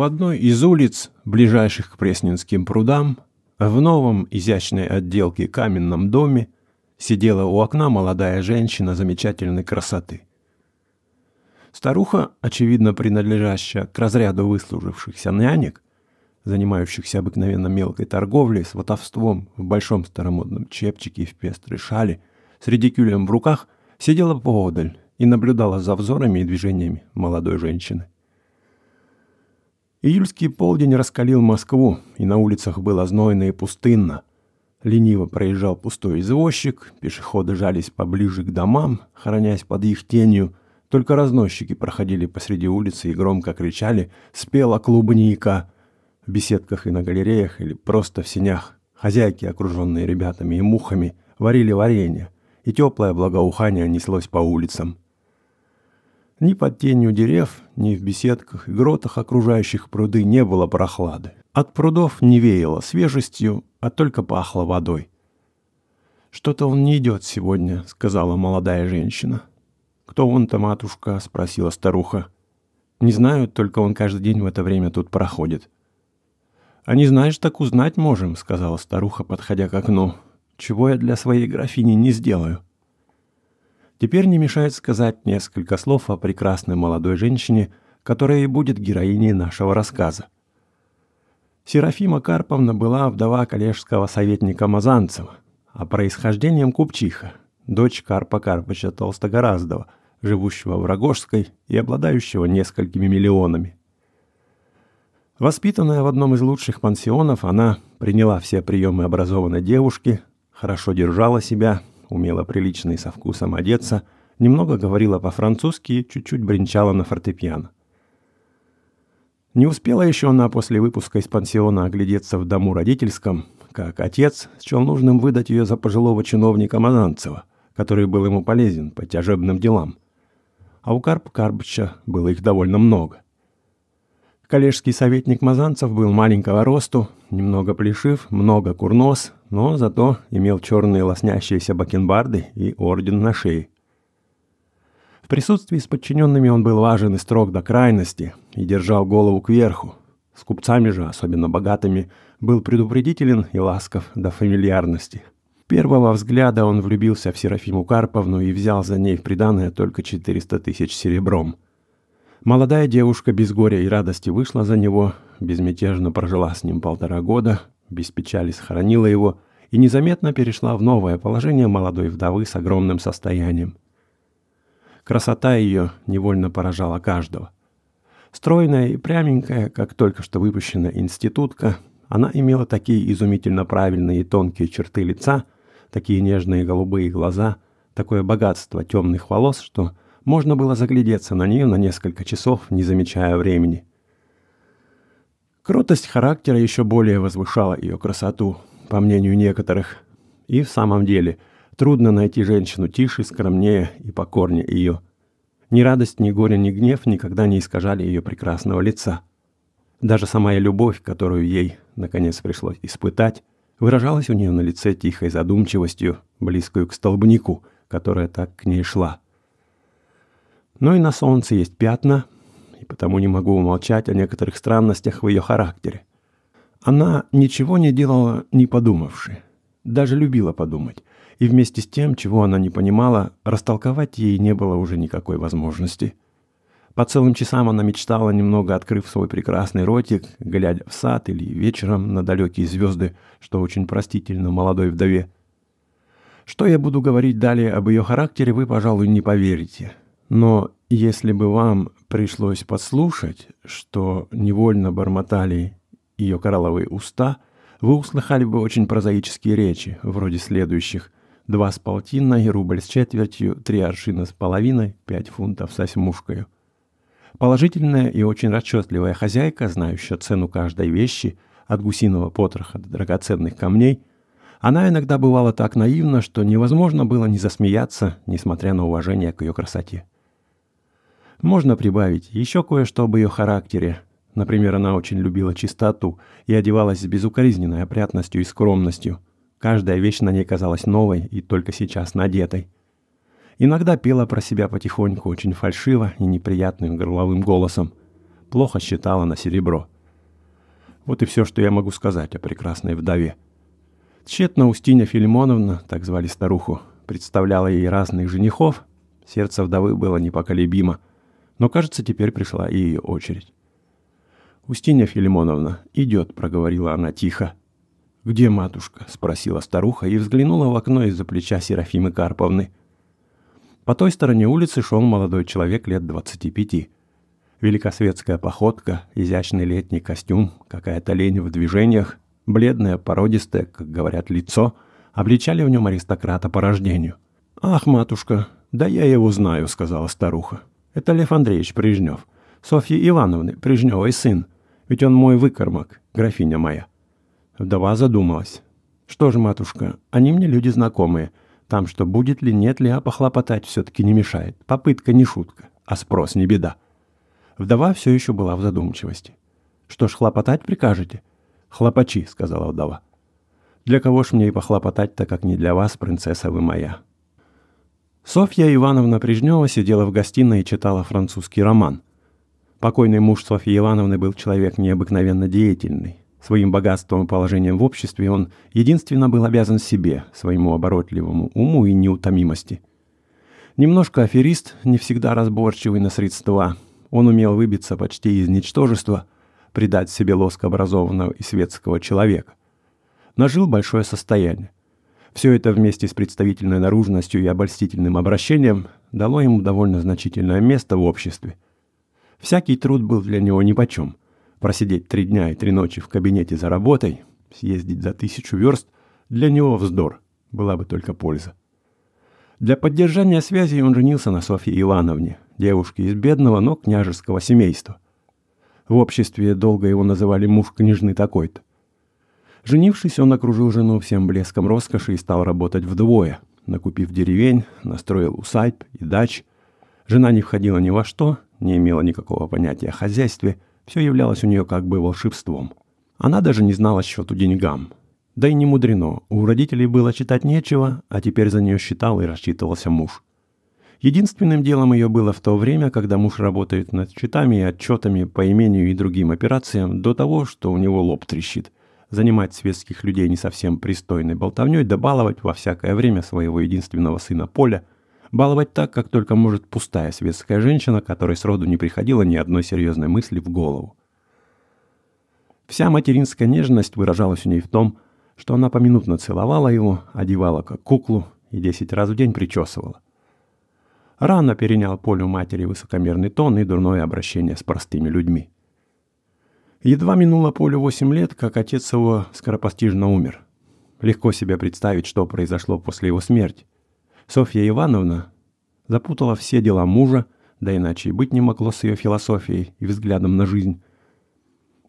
В одной из улиц, ближайших к Пресненским прудам, в новом изящной отделке каменном доме сидела у окна молодая женщина замечательной красоты. Старуха, очевидно принадлежащая к разряду выслужившихся нянек, занимающихся обыкновенно мелкой торговлей, сватовством в большом старомодном чепчике и в пестрой шале, с редикюлем в руках, сидела поодаль и наблюдала за взорами и движениями молодой женщины. Июльский полдень раскалил Москву, и на улицах было знойно и пустынно. Лениво проезжал пустой извозчик, пешеходы жались поближе к домам, хранясь под их тенью. Только разносчики проходили посреди улицы и громко кричали «Спела клубника!» в беседках и на галереях или просто в сенях. Хозяйки, окруженные ребятами и мухами, варили варенье, и теплое благоухание неслось по улицам – ни под тенью дерев, ни в беседках и гротах, окружающих пруды, не было прохлады. От прудов не веяло свежестью, а только пахло водой. «Что-то он не идет сегодня», — сказала молодая женщина. «Кто он-то, матушка?» — спросила старуха. «Не знаю, только он каждый день в это время тут проходит». «А не знаешь, так узнать можем», — сказала старуха, подходя к окну. «Чего я для своей графини не сделаю?» Теперь не мешает сказать несколько слов о прекрасной молодой женщине, которая и будет героиней нашего рассказа. Серафима Карповна была вдова коллежского советника Мазанцева, а происхождением купчиха, дочь Карпа Карпыча Толстогораздова, живущего в Рогожской и обладающего несколькими миллионами. Воспитанная в одном из лучших пансионов, она приняла все приемы образованной девушки, хорошо держала себя, умела прилично и со вкусом одеться, немного говорила по-французски и чуть-чуть бренчала на фортепиано. Не успела еще она после выпуска из пансиона оглядеться в дому родительском, как отец счел нужным выдать ее за пожилого чиновника Мананцева, который был ему полезен по тяжебным делам. А у Карп Карпча было их довольно много – Коллежский советник Мазанцев был маленького росту, немного плешив, много курнос, но зато имел черные лоснящиеся бакенбарды и орден на шее. В присутствии с подчиненными он был важен и строг до крайности и держал голову кверху. С купцами же, особенно богатыми, был предупредителен и ласков до фамильярности. Первого взгляда он влюбился в Серафиму Карповну и взял за ней в приданное только 400 тысяч серебром – Молодая девушка без горя и радости вышла за него, безмятежно прожила с ним полтора года, без печали сохранила его и незаметно перешла в новое положение молодой вдовы с огромным состоянием. Красота ее невольно поражала каждого. Стройная и пряменькая, как только что выпущенная институтка, она имела такие изумительно правильные и тонкие черты лица, такие нежные голубые глаза, такое богатство темных волос, что – можно было заглядеться на нее на несколько часов, не замечая времени. Кротость характера еще более возвышала ее красоту, по мнению некоторых. И в самом деле, трудно найти женщину тише, скромнее и покорнее ее. Ни радость, ни горе, ни гнев никогда не искажали ее прекрасного лица. Даже самая любовь, которую ей, наконец, пришлось испытать, выражалась у нее на лице тихой задумчивостью, близкую к столбнику, которая так к ней шла – но и на солнце есть пятна, и потому не могу умолчать о некоторых странностях в ее характере. Она ничего не делала, не подумавши. Даже любила подумать. И вместе с тем, чего она не понимала, растолковать ей не было уже никакой возможности. По целым часам она мечтала, немного открыв свой прекрасный ротик, глядя в сад или вечером на далекие звезды, что очень простительно молодой вдове. Что я буду говорить далее об ее характере, вы, пожалуй, не поверите. Но если бы вам пришлось подслушать, что невольно бормотали ее коралловые уста, вы услыхали бы очень прозаические речи, вроде следующих. Два с полтинной, рубль с четвертью, три аршина с половиной, пять фунтов с осьмушкою. Положительная и очень расчетливая хозяйка, знающая цену каждой вещи, от гусиного потроха до драгоценных камней, она иногда бывала так наивна, что невозможно было не засмеяться, несмотря на уважение к ее красоте. Можно прибавить еще кое-что об ее характере. Например, она очень любила чистоту и одевалась с безукоризненной опрятностью и скромностью. Каждая вещь на ней казалась новой и только сейчас надетой. Иногда пела про себя потихоньку очень фальшиво и неприятным горловым голосом. Плохо считала на серебро. Вот и все, что я могу сказать о прекрасной вдове. Тщетно Устиня Филимоновна, так звали старуху, представляла ей разных женихов. Сердце вдовы было непоколебимо – но, кажется, теперь пришла и ее очередь. «Устинья Филимоновна, идет», — проговорила она тихо. «Где матушка?» — спросила старуха и взглянула в окно из-за плеча Серафимы Карповны. По той стороне улицы шел молодой человек лет двадцати пяти. Великосветская походка, изящный летний костюм, какая-то лень в движениях, бледное, породистое, как говорят, лицо, обличали в нем аристократа по рождению. «Ах, матушка, да я его знаю», — сказала старуха. Это Лев Андреевич Прижнев, Софьи Ивановны Прижневой сын. Ведь он мой выкормок, графиня моя». Вдова задумалась. «Что же, матушка, они мне люди знакомые. Там что будет ли, нет ли, а похлопотать все-таки не мешает. Попытка не шутка, а спрос не беда». Вдова все еще была в задумчивости. «Что ж, хлопотать прикажете?» «Хлопачи», — сказала вдова. «Для кого ж мне и похлопотать-то, как не для вас, принцесса вы моя? Софья Ивановна Прижнева сидела в гостиной и читала французский роман. Покойный муж Софьи Ивановны был человек необыкновенно деятельный. Своим богатством и положением в обществе он единственно был обязан себе, своему оборотливому уму и неутомимости. Немножко аферист, не всегда разборчивый на средства. Он умел выбиться почти из ничтожества, придать себе лоск образованного и светского человека. Нажил большое состояние. Все это вместе с представительной наружностью и обольстительным обращением дало ему довольно значительное место в обществе. Всякий труд был для него нипочем. Просидеть три дня и три ночи в кабинете за работой, съездить за тысячу верст, для него вздор, была бы только польза. Для поддержания связи он женился на Софье Ивановне, девушке из бедного, но княжеского семейства. В обществе долго его называли муж княжны такой-то. Женившись, он окружил жену всем блеском роскоши и стал работать вдвое, накупив деревень, настроил усадьб и дач. Жена не входила ни во что, не имела никакого понятия о хозяйстве, все являлось у нее как бы волшебством. Она даже не знала счету деньгам. Да и не мудрено, у родителей было читать нечего, а теперь за нее считал и рассчитывался муж. Единственным делом ее было в то время, когда муж работает над счетами и отчетами по имению и другим операциям до того, что у него лоб трещит – занимать светских людей не совсем пристойной болтовней, да баловать во всякое время своего единственного сына Поля, баловать так, как только может пустая светская женщина, которой сроду не приходила ни одной серьезной мысли в голову. Вся материнская нежность выражалась у ней в том, что она поминутно целовала его, одевала как куклу и десять раз в день причесывала. Рано перенял Полю матери высокомерный тон и дурное обращение с простыми людьми. Едва минуло Полю восемь лет, как отец его скоропостижно умер. Легко себе представить, что произошло после его смерти. Софья Ивановна запутала все дела мужа, да иначе и быть не могло с ее философией и взглядом на жизнь.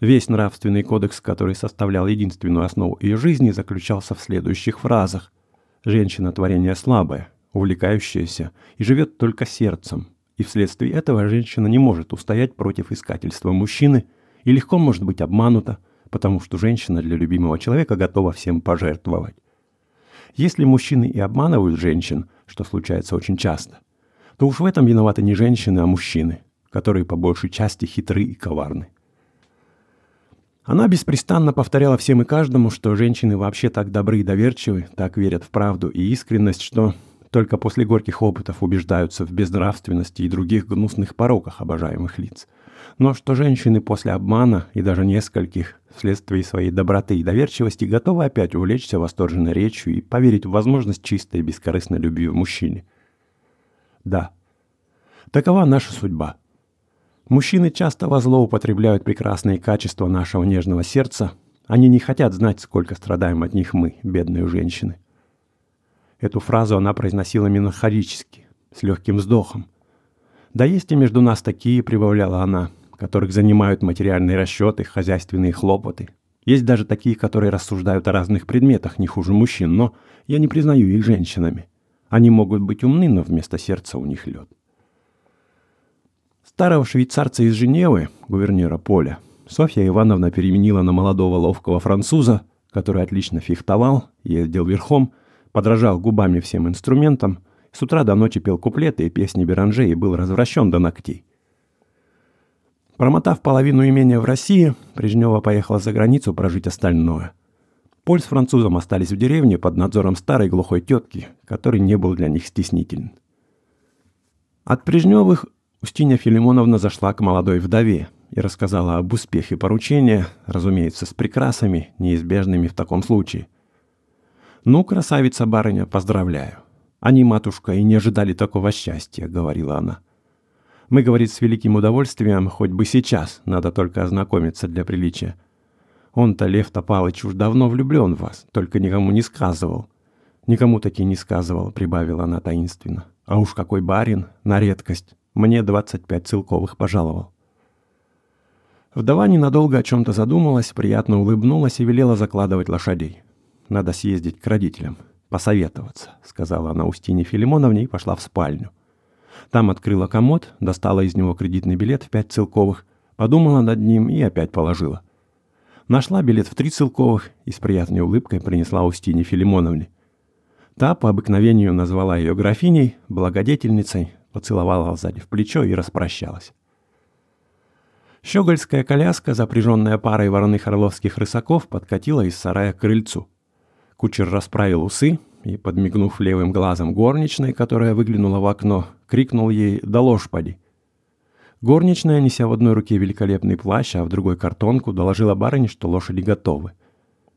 Весь нравственный кодекс, который составлял единственную основу ее жизни, заключался в следующих фразах. «Женщина – творение слабое, увлекающееся и живет только сердцем, и вследствие этого женщина не может устоять против искательства мужчины – и легко может быть обманута, потому что женщина для любимого человека готова всем пожертвовать. Если мужчины и обманывают женщин, что случается очень часто, то уж в этом виноваты не женщины, а мужчины, которые по большей части хитры и коварны. Она беспрестанно повторяла всем и каждому, что женщины вообще так добры и доверчивы, так верят в правду и искренность, что только после горьких опытов убеждаются в безнравственности и других гнусных пороках обожаемых лиц – но что женщины после обмана и даже нескольких вследствие своей доброты и доверчивости готовы опять увлечься восторженной речью и поверить в возможность чистой и бескорыстной любви в мужчине. Да, такова наша судьба. Мужчины часто во зло употребляют прекрасные качества нашего нежного сердца. Они не хотят знать, сколько страдаем от них мы, бедные женщины. Эту фразу она произносила меланхолически, с легким вздохом. «Да есть и между нас такие», — прибавляла она, — которых занимают материальные расчеты, хозяйственные хлопоты. Есть даже такие, которые рассуждают о разных предметах не хуже мужчин, но я не признаю их женщинами. Они могут быть умны, но вместо сердца у них лед. Старого швейцарца из Женевы, гувернера Поля, Софья Ивановна переменила на молодого ловкого француза, который отлично фехтовал, ездил верхом, подражал губами всем инструментам, с утра до ночи пел куплеты и песни Беранже и был развращен до ногтей. Промотав половину имения в России, Брежнева поехала за границу прожить остальное. Поль с французом остались в деревне под надзором старой глухой тетки, который не был для них стеснителен. От Прижневых Устинья Филимоновна зашла к молодой вдове и рассказала об успехе поручения, разумеется, с прекрасами, неизбежными в таком случае. «Ну, красавица-барыня, поздравляю! Они, матушка, и не ожидали такого счастья», — говорила она. — мы, говорит, с великим удовольствием, хоть бы сейчас, надо только ознакомиться для приличия. Он-то, Лев Топалыч, уж давно влюблен в вас, только никому не сказывал. Никому таки не сказывал, прибавила она таинственно. А уж какой барин, на редкость. Мне двадцать пять целковых пожаловал. Вдова ненадолго о чем-то задумалась, приятно улыбнулась и велела закладывать лошадей. Надо съездить к родителям, посоветоваться, сказала она Устине Филимоновне и пошла в спальню. Там открыла комод, достала из него кредитный билет в пять целковых, подумала над ним и опять положила. Нашла билет в три целковых и с приятной улыбкой принесла Устине Филимоновне. Та по обыкновению назвала ее графиней, благодетельницей, поцеловала сзади в плечо и распрощалась. Щегольская коляска, запряженная парой вороных орловских рысаков, подкатила из сарая к крыльцу. Кучер расправил усы, и, подмигнув левым глазом горничной, которая выглянула в окно, крикнул ей «Да ложь поди!». Горничная, неся в одной руке великолепный плащ, а в другой картонку, доложила барыне, что лошади готовы.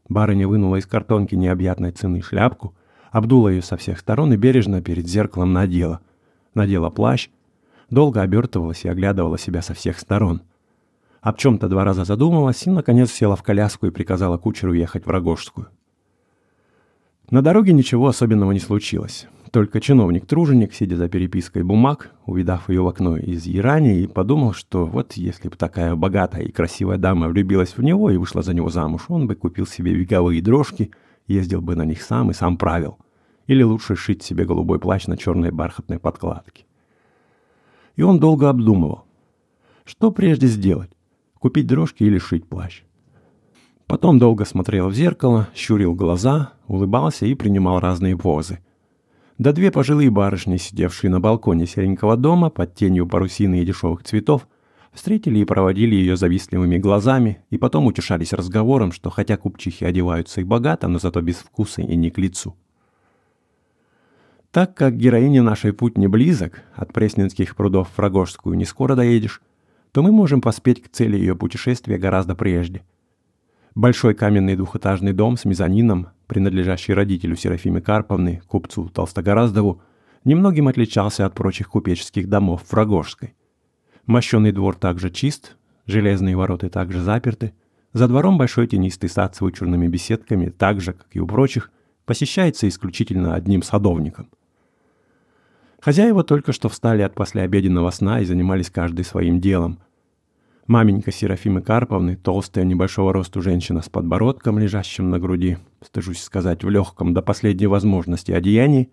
Барыня вынула из картонки необъятной цены шляпку, обдула ее со всех сторон и бережно перед зеркалом надела. Надела плащ, долго обертывалась и оглядывала себя со всех сторон. Об чем-то два раза задумалась и, наконец, села в коляску и приказала кучеру ехать в Рогожскую. На дороге ничего особенного не случилось. Только чиновник-труженик, сидя за перепиской бумаг, увидав ее в окно из Ирани, и подумал, что вот если бы такая богатая и красивая дама влюбилась в него и вышла за него замуж, он бы купил себе веговые дрожки, ездил бы на них сам и сам правил. Или лучше шить себе голубой плащ на черной бархатной подкладке. И он долго обдумывал, что прежде сделать, купить дрожки или шить плащ. Потом долго смотрел в зеркало, щурил глаза, улыбался и принимал разные позы. Да две пожилые барышни, сидевшие на балконе серенького дома под тенью парусины и дешевых цветов, встретили и проводили ее завистливыми глазами, и потом утешались разговором, что хотя купчихи одеваются и богато, но зато без вкуса и не к лицу. Так как героине нашей путь не близок, от Пресненских прудов в Рогожскую не скоро доедешь, то мы можем поспеть к цели ее путешествия гораздо прежде – Большой каменный двухэтажный дом с мезонином, принадлежащий родителю Серафиме Карповны, купцу Толстогораздову, немногим отличался от прочих купеческих домов в Рогожской. Мощенный двор также чист, железные вороты также заперты, за двором большой тенистый сад с вычурными беседками, так же, как и у прочих, посещается исключительно одним садовником. Хозяева только что встали от послеобеденного сна и занимались каждый своим делом – Маменька Серафимы Карповны, толстая, небольшого росту женщина с подбородком, лежащим на груди, стыжусь сказать, в легком до последней возможности одеянии,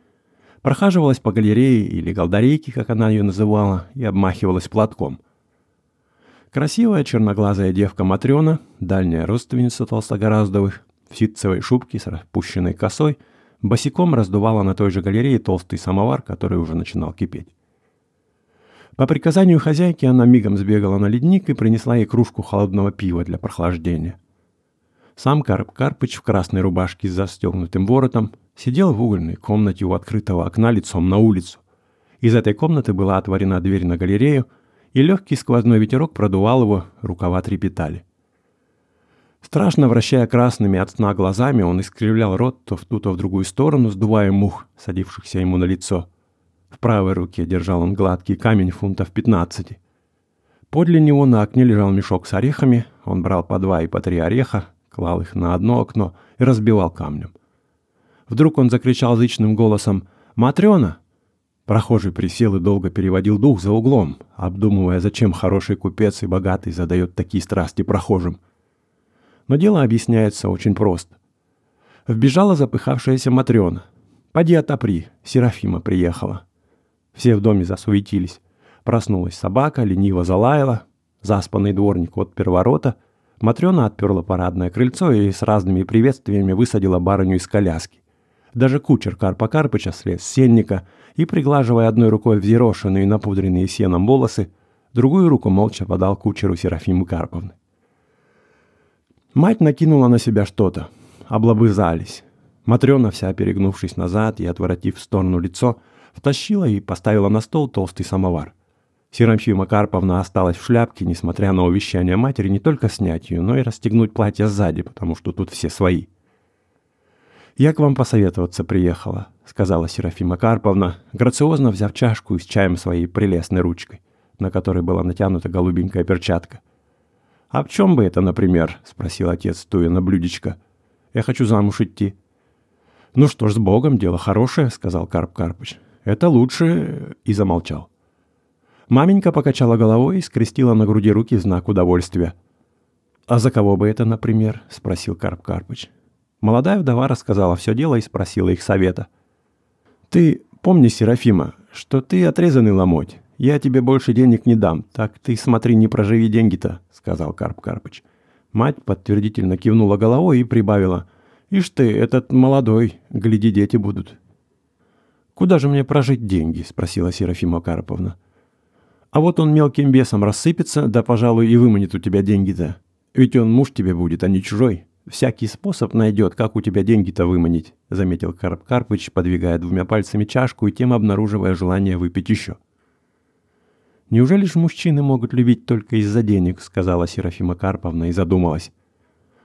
прохаживалась по галерее или галдарейке, как она ее называла, и обмахивалась платком. Красивая черноглазая девка Матрена, дальняя родственница толстогораздовых, в ситцевой шубке с распущенной косой, босиком раздувала на той же галерее толстый самовар, который уже начинал кипеть. По приказанию хозяйки она мигом сбегала на ледник и принесла ей кружку холодного пива для прохлаждения. Сам Карп Карпыч в красной рубашке с застегнутым воротом сидел в угольной комнате у открытого окна лицом на улицу. Из этой комнаты была отворена дверь на галерею, и легкий сквозной ветерок продувал его, рукава трепетали. Страшно вращая красными от сна глазами, он искривлял рот то в ту, то в другую сторону, сдувая мух, садившихся ему на лицо – в правой руке держал он гладкий камень фунтов 15. Подле него на окне лежал мешок с орехами. Он брал по два и по три ореха, клал их на одно окно и разбивал камнем. Вдруг он закричал зычным голосом «Матрена!». Прохожий присел и долго переводил дух за углом, обдумывая, зачем хороший купец и богатый задает такие страсти прохожим. Но дело объясняется очень просто. Вбежала запыхавшаяся Матрена. «Поди отопри, Серафима приехала». Все в доме засуетились. Проснулась собака, лениво залаяла. Заспанный дворник от перворота. Матрена отперла парадное крыльцо и с разными приветствиями высадила барыню из коляски. Даже кучер Карпа Карпыча слез с сенника и, приглаживая одной рукой взъерошенные напудренные сеном волосы, другую руку молча подал кучеру Серафиму Карповны. Мать накинула на себя что-то. Облобызались. Матрена, вся перегнувшись назад и отворотив в сторону лицо, — втащила и поставила на стол толстый самовар. Серафима Карповна осталась в шляпке, несмотря на увещание матери, не только снять ее, но и расстегнуть платье сзади, потому что тут все свои. «Я к вам посоветоваться приехала», — сказала Серафима Карповна, грациозно взяв чашку с чаем своей прелестной ручкой, на которой была натянута голубенькая перчатка. «А в чем бы это, например?» — спросил отец, стоя на блюдечко. «Я хочу замуж идти». «Ну что ж, с Богом, дело хорошее», — сказал Карп Карпыч. Это лучше...» и замолчал. Маменька покачала головой и скрестила на груди руки в знак удовольствия. «А за кого бы это, например?» – спросил Карп Карпыч. Молодая вдова рассказала все дело и спросила их совета. «Ты помни, Серафима, что ты отрезанный ломоть. Я тебе больше денег не дам, так ты смотри, не проживи деньги-то», – сказал Карп Карпыч. Мать подтвердительно кивнула головой и прибавила. «Ишь ты, этот молодой, гляди, дети будут». «Куда же мне прожить деньги?» – спросила Серафима Карповна. «А вот он мелким бесом рассыпется, да, пожалуй, и выманит у тебя деньги-то. Ведь он муж тебе будет, а не чужой. Всякий способ найдет, как у тебя деньги-то выманить», – заметил Карп Карпыч, подвигая двумя пальцами чашку и тем обнаруживая желание выпить еще. «Неужели же мужчины могут любить только из-за денег?» – сказала Серафима Карповна и задумалась.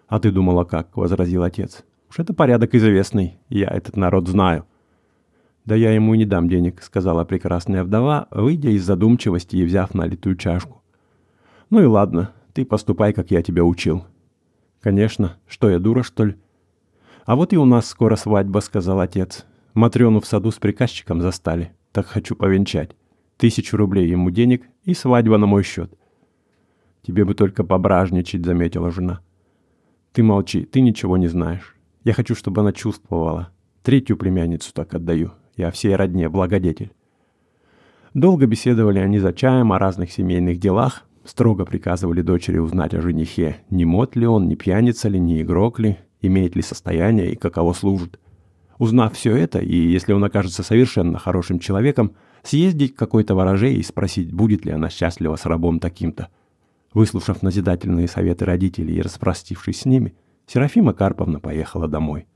«А ты думала как?» – возразил отец. «Уж это порядок известный. Я этот народ знаю». «Да я ему не дам денег», — сказала прекрасная вдова, выйдя из задумчивости и взяв налитую чашку. «Ну и ладно, ты поступай, как я тебя учил». «Конечно. Что, я дура, что ли?» «А вот и у нас скоро свадьба», — сказал отец. «Матрёну в саду с приказчиком застали. Так хочу повенчать. Тысячу рублей ему денег и свадьба на мой счет». «Тебе бы только пображничать», — заметила жена. «Ты молчи, ты ничего не знаешь. Я хочу, чтобы она чувствовала. Третью племянницу так отдаю. Я всей родне благодетель. Долго беседовали они за чаем о разных семейных делах, строго приказывали дочери узнать о женихе, не мод ли он, не пьяница ли, не игрок ли, имеет ли состояние и каково служит. Узнав все это, и если он окажется совершенно хорошим человеком, съездить к какой-то вороже и спросить, будет ли она счастлива с рабом таким-то. Выслушав назидательные советы родителей и распростившись с ними, Серафима Карповна поехала домой.